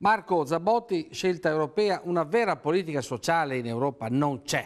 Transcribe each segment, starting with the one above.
Marco Zabotti, scelta europea, una vera politica sociale in Europa non c'è.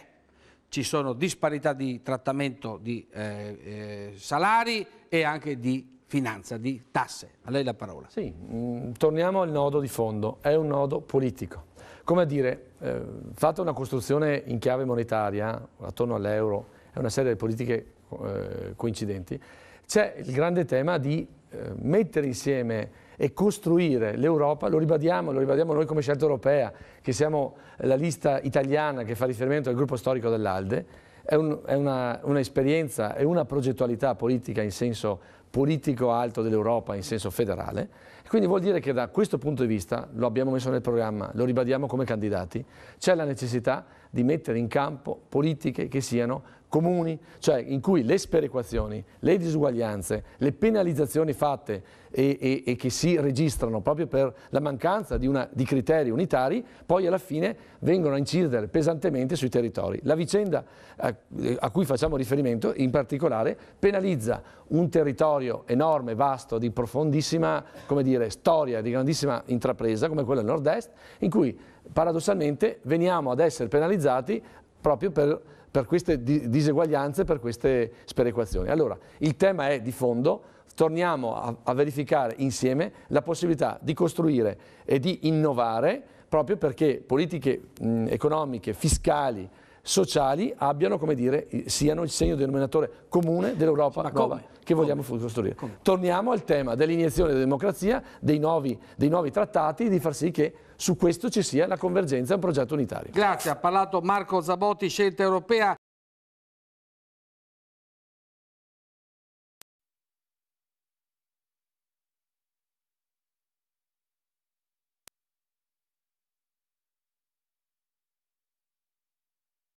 Ci sono disparità di trattamento di eh, eh, salari e anche di finanza, di tasse. A lei la parola. Sì, mh, mm, torniamo al nodo di fondo, è un nodo politico. Come a dire, eh, fatta una costruzione in chiave monetaria, attorno all'euro, e una serie di politiche eh, coincidenti, c'è il grande tema di eh, mettere insieme e costruire l'Europa, lo ribadiamo, lo ribadiamo noi come scelta europea, che siamo la lista italiana che fa riferimento al gruppo storico dell'Alde, è, un, è un'esperienza, è una progettualità politica in senso politico alto dell'Europa, in senso federale, quindi vuol dire che da questo punto di vista, lo abbiamo messo nel programma, lo ribadiamo come candidati, c'è la necessità di mettere in campo politiche che siano comuni, cioè in cui le sperequazioni, le disuguaglianze, le penalizzazioni fatte e, e, e che si registrano proprio per la mancanza di, una, di criteri unitari, poi alla fine vengono a incidere pesantemente sui territori. La vicenda a, eh, a cui facciamo riferimento in particolare penalizza un territorio enorme, vasto, di profondissima dire, storia, di grandissima intrapresa come quella del nord-est, in cui paradossalmente veniamo ad essere penalizzati proprio per, per queste diseguaglianze, per queste sperequazioni. Allora, il tema è di fondo, torniamo a, a verificare insieme la possibilità di costruire e di innovare proprio perché politiche mh, economiche, fiscali, sociali abbiano, come dire, siano il segno denominatore comune dell'Europa nuova che vogliamo come? costruire. Come? Torniamo al tema dell'iniezione della democrazia, dei nuovi, dei nuovi trattati, di far sì che su questo ci sia la convergenza, un progetto unitario. Grazie, ha parlato Marco Zabotti, scelta europea.